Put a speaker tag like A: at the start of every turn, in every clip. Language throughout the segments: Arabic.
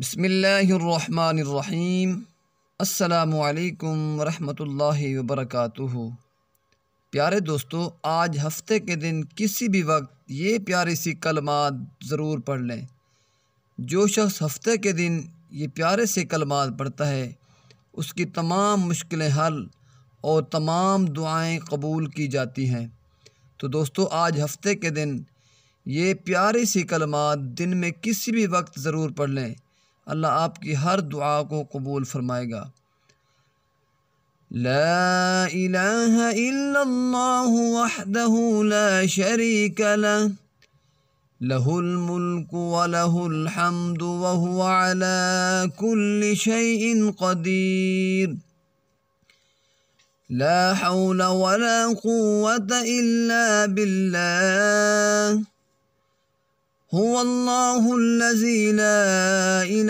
A: بسم اللہ الرحمن الرحیم السلام علیکم ورحمۃ اللہ وبرکاتہ پیارے دوستو آج ہفتے کے دن کسی بھی وقت یہ پیاری سی کلمات ضرور پڑھ لیں جو شخص ہفتے کے دن یہ پیارے سے کلمات پڑھتا ہے اس کی تمام مشکلیں حل اور تمام دعائیں قبول کی جاتی ہیں تو دوستو آج ہفتے کے دن یہ پیاری سی کلمات دن میں کسی بھی وقت ضرور پڑھ لیں کی ہر دعا کو قبول فرمائے گا لا إله إلا الله وحده لا شريك له له الملك وله الحمد وهو على كل شيء قدير لا حول ولا قوة إلا بالله هو الله الذي لا إله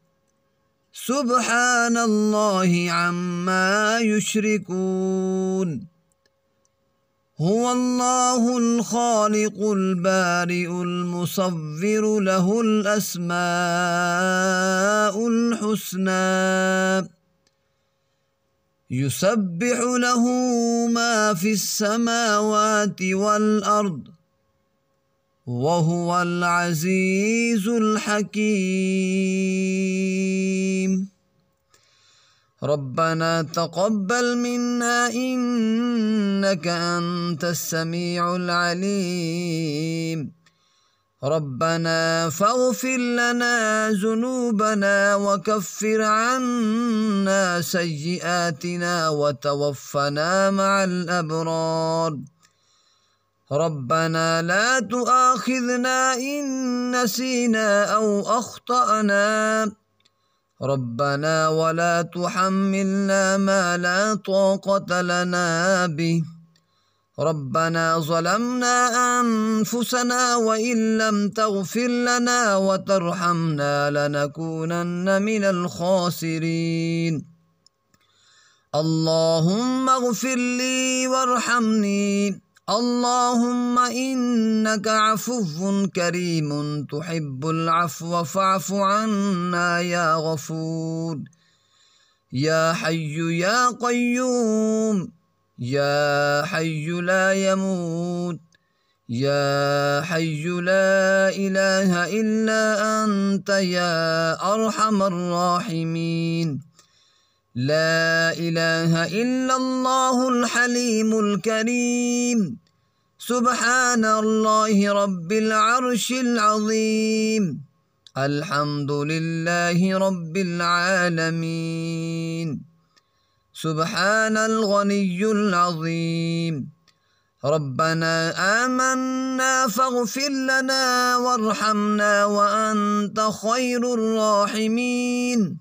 A: سبحان الله عما يشركون هو الله الخالق البارئ المصور له الأسماء الحسنى يسبح له ما في السماوات والأرض وهو العزيز الحكيم ربنا تقبل منا انك انت السميع العليم ربنا فاغفر لنا ذنوبنا وكفر عنا سيئاتنا وتوفنا مع الابرار ربنا لا تؤاخذنا إن نسينا أو أخطأنا ربنا ولا تحملنا ما لا طاقة لنا به ربنا ظلمنا أنفسنا وإن لم تغفر لنا وترحمنا لنكونن من الخاسرين اللهم اغفر لي وارحمني اللهم إنك عفو كريم تحب العفو فاعف عنا يا غفور يا حي يا قيوم يا حي لا يموت يا حي لا إله إلا أنت يا أرحم الراحمين لا إله إلا الله الحليم الكريم سبحان الله رب العرش العظيم الحمد لله رب العالمين سبحان الغني العظيم ربنا آمنا فاغفر لنا وارحمنا وأنت خير الراحمين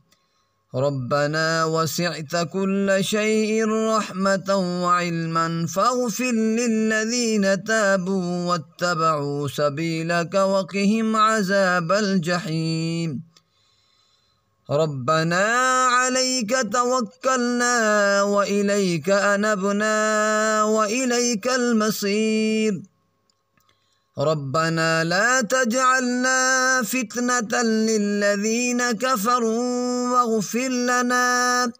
A: ربنا وسعت كل شيء رحمة وعلما فاغفر للذين تابوا واتبعوا سبيلك وقهم عذاب الجحيم ربنا عليك توكلنا وإليك أنبنا وإليك المصير ربنا لا تجعلنا فتنة للذين كفروا واغفر لنا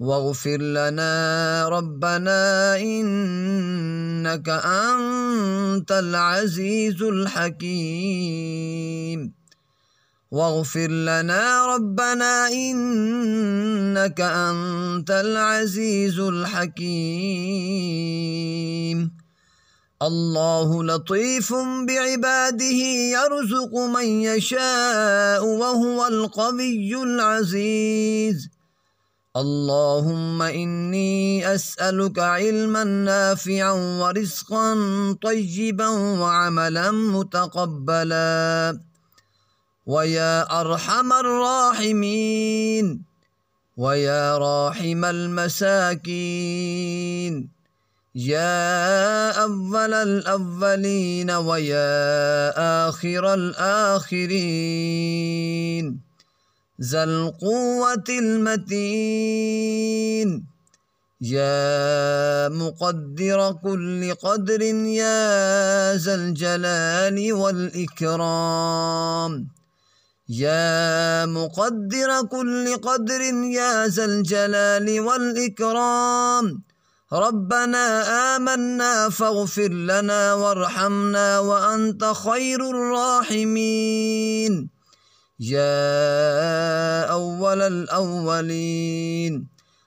A: واغفر لنا ربنا إنك أنت العزيز الحكيم واغفر لنا ربنا إنك أنت العزيز الحكيم الله لطيف بعباده يرزق من يشاء وهو القوي العزيز اللهم إني أسألك علما نافعا ورزقا طيبا وعملا متقبلا ويا أرحم الراحمين ويا راحم المساكين يا أول الأولين ويا آخر الآخرين ذا القوة المتين يا مقدر كل قدر يا ذا الجلال والإكرام يا مقدر كل قدر يا ذا الجلال والإكرام ربنا آمنا فاغفر لنا وارحمنا وأنت خير الراحمين يا أول الأولين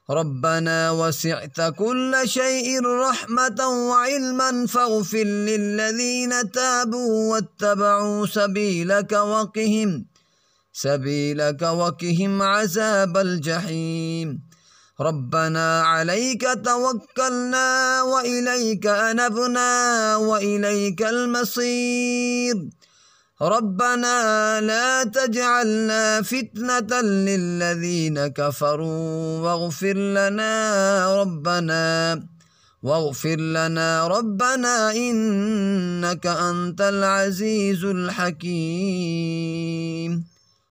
A: ربنا وسعت كل شيء رحمة وعلما فاغفر للذين تابوا واتبعوا سبيلك وقهم سبيلك وقهم عذاب الجحيم ربنا عليك توكلنا وإليك أنبنا وإليك المصير ربنا لا تجعلنا فتنة للذين كفروا واغفر لنا ربنا واغفر لنا ربنا إنك أنت العزيز الحكيم